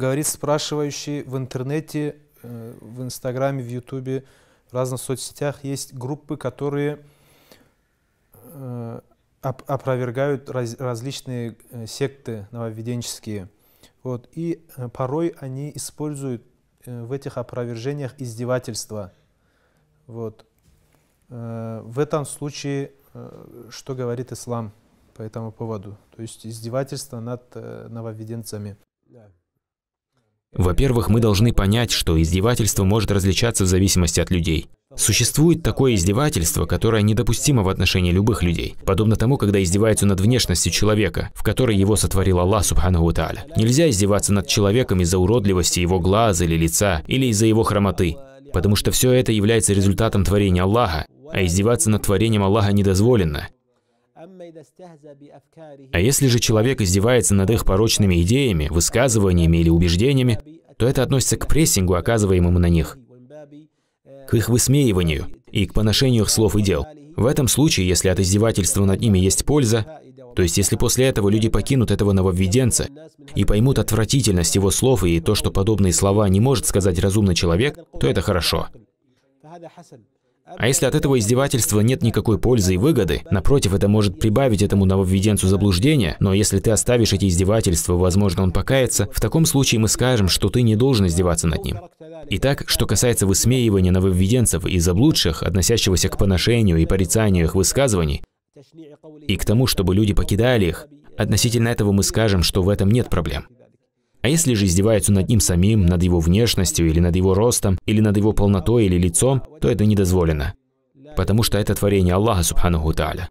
говорит спрашивающий в интернете, э, в Инстаграме, в Ютубе, в разных соцсетях есть группы, которые э, опровергают раз, различные э, секты нововведенческие. Вот. И порой они используют в этих опровержениях издевательства. Вот. В этом случае, что говорит ислам по этому поводу? То есть издевательство над нововведенцами. Да. Во-первых, мы должны понять, что издевательство может различаться в зависимости от людей. Существует такое издевательство, которое недопустимо в отношении любых людей, подобно тому, когда издеваются над внешностью человека, в которой его сотворил Аллах Субхану Тааля. Нельзя издеваться над человеком из-за уродливости его глаз или лица, или из-за его хромоты, потому что все это является результатом творения Аллаха, а издеваться над творением Аллаха недозволено, а если же человек издевается над их порочными идеями, высказываниями или убеждениями, то это относится к прессингу, оказываемому на них, к их высмеиванию и к поношению их слов и дел. В этом случае, если от издевательства над ними есть польза, то есть если после этого люди покинут этого нововведенца и поймут отвратительность его слов и то, что подобные слова не может сказать разумный человек, то это хорошо. А если от этого издевательства нет никакой пользы и выгоды, напротив, это может прибавить этому нововведенцу заблуждения, но если ты оставишь эти издевательства, возможно, он покается, в таком случае мы скажем, что ты не должен издеваться над ним. Итак, что касается высмеивания нововведенцев и заблудших, относящегося к поношению и порицанию их высказываний, и к тому, чтобы люди покидали их, относительно этого мы скажем, что в этом нет проблем. А если же издеваются над ним самим, над его внешностью, или над его ростом, или над его полнотой или лицом, то это недозволено. Потому что это творение Аллаха, субханаху та'аля.